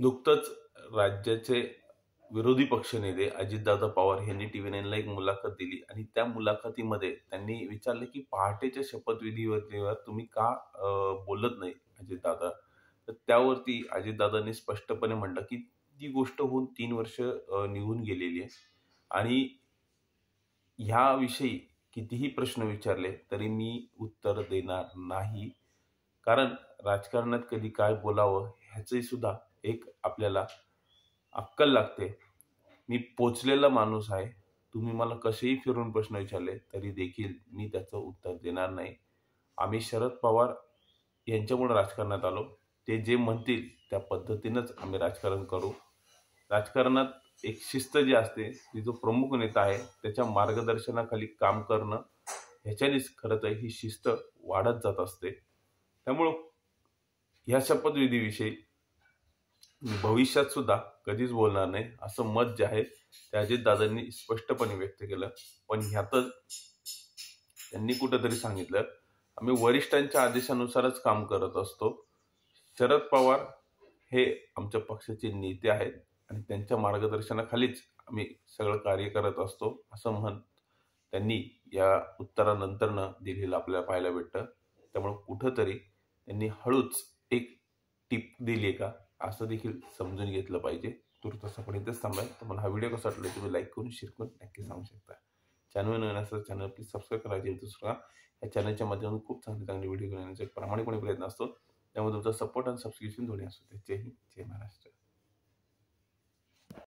नुकतंच राज्याचे विरोधी पक्षनेते अजितदादा पवार यांनी टी व्ही नाईनला एक मुलाखत दिली आणि त्या मुलाखतीमध्ये त्यांनी विचारले की पहाटेच्या शपथविधीवर तुम्ही का बोलत नाही अजितदादा तर त्यावरती अजितदादांनी स्पष्टपणे म्हटलं की ती गोष्ट होऊन तीन वर्ष निघून गेलेली आहे आणि ह्याविषयी कितीही प्रश्न विचारले तरी मी उत्तर देणार नाही कारण राजकारणात कधी काय बोलावं ह्याचंही सुद्धा एक आपल्याला अक्कल लागते मी पोचलेला माणूस आहे तुम्ही मला कसेही फिरून प्रश्न विचारले तरी देखील मी त्याचं उत्तर देणार नाही आम्ही शरद पवार यांच्यामुळे राजकारणात आलो ते जे म्हणतील त्या पद्धतीनंच आम्ही राजकारण करू राजकारणात एक शिस्त जी असते ती जो प्रमुख नेता आहे त्याच्या मार्गदर्शनाखाली काम करणं ह्याच्यानेच खरं तर ही शिस्त वाढत जात असते त्यामुळं ह्या शपथविधीविषयी भविष्यात सुद्धा कधीच बोलणार नाही असं मत जे आहे ते अजितदादांनी स्पष्टपणे व्यक्त केलं पण ह्यातच त्यांनी कुठंतरी सांगितलं आम्ही वरिष्ठांच्या आदेशानुसारच काम करत असतो शरद पवार हे आमच्या पक्षाचे नेते आहेत आणि त्यांच्या मार्गदर्शनाखालीच आम्ही सगळं कार्य करत असतो असं म्हण त्यांनी या उत्तरानंतरनं दिलेलं आपल्याला पाहायला भेटतं त्यामुळं कुठंतरी त्यांनी हळूच एक टीप दिली का असं देखील समजून घेतलं पाहिजे तर पण इथंच थांबाय तुम्हाला हा व्हिडिओ कसा वाटला तुम्ही लाईक करून शेअर करून नक्की सांगू शकता चॅनल नवीन चॅनल प्लीज सबस्क्राईब करायची दुसरा या चॅनलच्या माध्यमातून खूप चांगले चांगले व्हिडिओ घेण्याचा प्रामाणिकपणे प्रयत्न असतो त्यामुळे तुमचा सपोर्ट आणि सबस्क्रिप्शन दोन्ही असतो जय हिंद जय महाराष्ट्र